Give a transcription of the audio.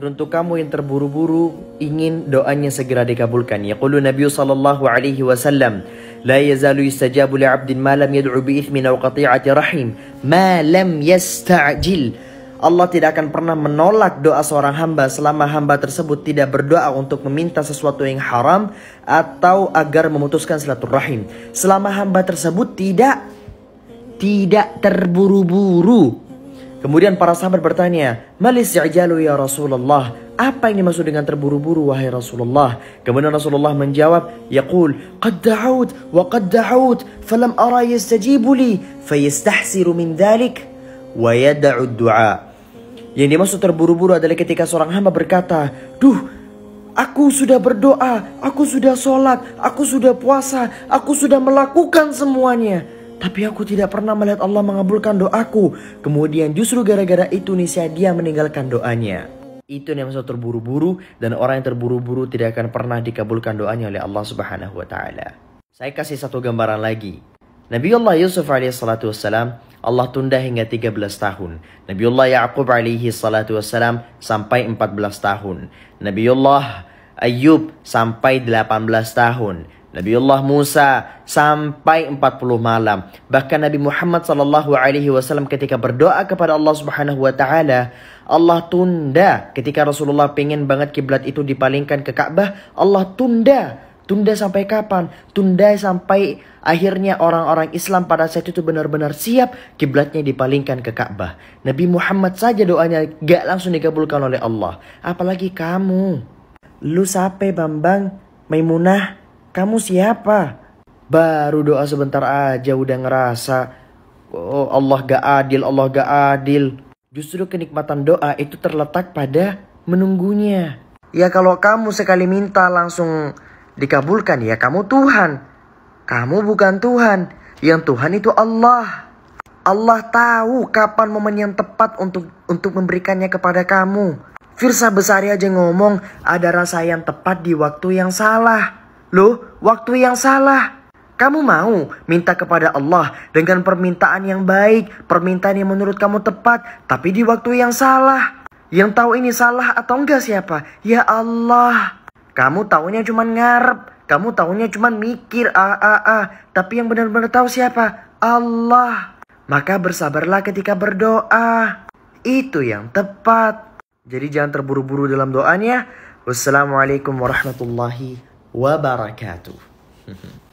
Teruntuk kamu yang terburu-buru ingin doanya segera dikabulkan. Yaqulu Nabi sallallahu alaihi wasallam, "La yazalu yastajabu li 'abdin ma lam yad'u bi ithmin aw qati'ati rahim, ma lam yasta'jil." Allah tidak akan pernah menolak doa seorang hamba selama hamba tersebut tidak berdoa untuk meminta sesuatu yang haram atau agar memutuskan silaturahim. Selama hamba tersebut tidak tidak terburu-buru Kemudian para sahabat bertanya, Malis ya'jalu ya Rasulullah, apa yang dimaksud dengan terburu-buru wahai Rasulullah? Kemudian Rasulullah menjawab, yaqul, qad da'ud wa qad da'ud, falam ara yastajibu li, min dalik, wa yada'ud du'a. Yang dimaksud terburu-buru adalah ketika seorang hamba berkata, duh, Aku sudah berdoa, aku sudah sholat, aku sudah puasa, aku sudah melakukan semuanya tapi aku tidak pernah melihat Allah mengabulkan doaku. Kemudian justru gara-gara itu Nisa dia meninggalkan doanya. Itu yang maksud terburu-buru dan orang yang terburu-buru tidak akan pernah dikabulkan doanya oleh Allah Subhanahu wa taala. Saya kasih satu gambaran lagi. Nabi Allah Yusuf alaihi salatu wassalam Allah tunda hingga 13 tahun. Nabi Allah Yaqub alaihi salatu wassalam sampai 14 tahun. Nabi Allah Ayub sampai 18 tahun. Nabi Allah Musa sampai 40 malam. Bahkan Nabi Muhammad sallallahu alaihi wasallam ketika berdoa kepada Allah Subhanahu wa taala, Allah tunda ketika Rasulullah pengen banget kiblat itu dipalingkan ke Ka'bah, Allah tunda. Tunda sampai kapan? Tunda sampai akhirnya orang-orang Islam pada saat itu benar-benar siap kiblatnya dipalingkan ke Ka'bah. Nabi Muhammad saja doanya gak langsung dikabulkan oleh Allah. Apalagi kamu. Lu sampai Bambang, Maimunah, kamu siapa? Baru doa sebentar aja udah ngerasa oh, Allah gak adil, Allah gak adil. Justru kenikmatan doa itu terletak pada menunggunya. Ya kalau kamu sekali minta langsung dikabulkan ya kamu Tuhan. Kamu bukan Tuhan. Yang Tuhan itu Allah. Allah tahu kapan momen yang tepat untuk untuk memberikannya kepada kamu. Firsa Besari aja ngomong ada rasa yang tepat di waktu yang salah. Loh, waktu yang salah. Kamu mau minta kepada Allah dengan permintaan yang baik, permintaan yang menurut kamu tepat, tapi di waktu yang salah. Yang tahu ini salah atau enggak siapa? Ya Allah. Kamu taunya cuma ngarep, kamu taunya cuma mikir ah, ah, ah. tapi yang benar-benar tahu siapa? Allah. Maka bersabarlah ketika berdoa. Itu yang tepat. Jadi jangan terburu-buru dalam doanya. Wassalamualaikum warahmatullahi wabarakatuh. وبركاته